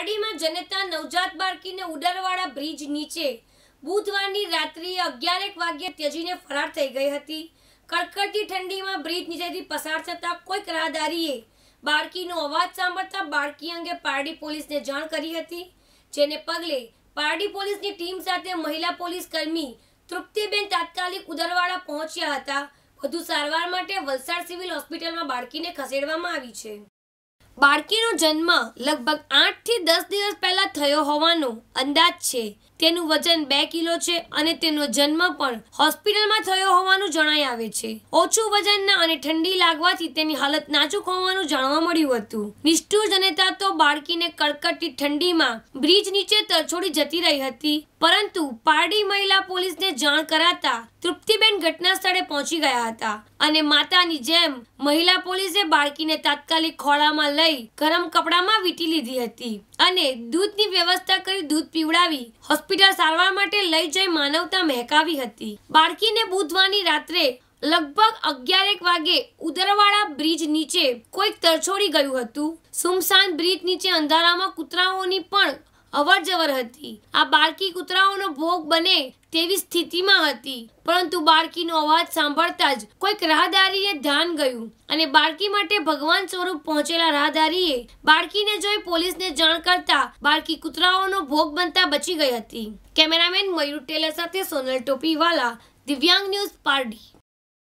પારડીમાં જનેતા નવજાત બાળકીને ઉડરવાળા બ્રિજ નીચે બુધવારની રાત્રિ અગિયારેક વાગ્યે ત્યજીને ફરાર થઈ ગઈ હતી કડકડતી ઠંડીમાં બ્રિજ નીચેથી પસાર થતા કોઈક રાહદારીએ બાળકીનો અવાજ સાંભળતા બાળકી અંગે પારડી પોલીસને જાણ કરી હતી જેને પગલે પારડી પોલીસની ટીમ સાથે મહિલા પોલીસ કર્મી તૃપ્તિબેન તાત્કાલિક ઉદરવાડા પહોંચ્યા હતા વધુ સારવાર માટે વલસાડ સિવિલ હોસ્પિટલમાં બાળકીને ખસેડવામાં આવી છે બાળકીનો જન્મ લગભગ આઠથી દસ દિવસ પહેલા થયો હોવાનો અંદાજ છે તેનું વજન બે કિલો છે અને તેનો જન્મ પણ હોસ્પિટલમાં થયો હોવાનું જણાઈ આવે છે ઓછું વજનના અને ઠંડી લાગવાથી તેની હાલત નાજુક હોવાનું જાણવા મળ્યું હતું નિષ્ઠુર જનતા તો બાળકીને કડકડતી ઠંડીમાં બ્રિજ નીચે તરછોડી જતી રહી હતી પરંતુ પારડી જિલ્લા પોલીસને જાણ કરાતા તૃપ્તિબેન ઘટના સ્થળે પહોંચી ગયા હતા અને માતાની જેમ મહિલા પોલીસે બાળકીને તાત્કાલિક ખોળામાં લઈ ગરમ કપડામાં વીંટી લીધી હતી અને દૂધની વ્યવસ્થા કરી દૂધ પીવડાવી હોસ્પિટલ સારવાર માટે લઈ જઈ માનવતા મહેકાવી હતી બાળકીને બુધવારની રાત્રે લગભગ અગિયારેક વાગે ઉદરવાળા બ્રિજ નીચે કોઈક તરછોડી ગયું હતું સુમસાન બ્રિજ નીચે અંધારામાં કૂતરાઓની પણ અવર જવર હતી આ બાળકી કૂતરાઓનો ભોગ બને તેવી સ્થિતિમાં હતી પરંતુ બાળકીનો અવાજ સાંભળતા જ કોઈક રાહદારીએ ધ્યાન ગયું અને બાળકી માટે ભગવાન સ્વરૂપ પહોંચેલા રાહદારીએ બાળકીને જોઈ પોલીસને જાણ કરતા બાળકી કૂતરાઓનો ભોગ બનતા બચી ગઈ હતી કેમેરામેન મયુર ટેલર સાથે સોનલ ટોપીવાલા દિવ્યાંગ ન્યૂઝ પારડી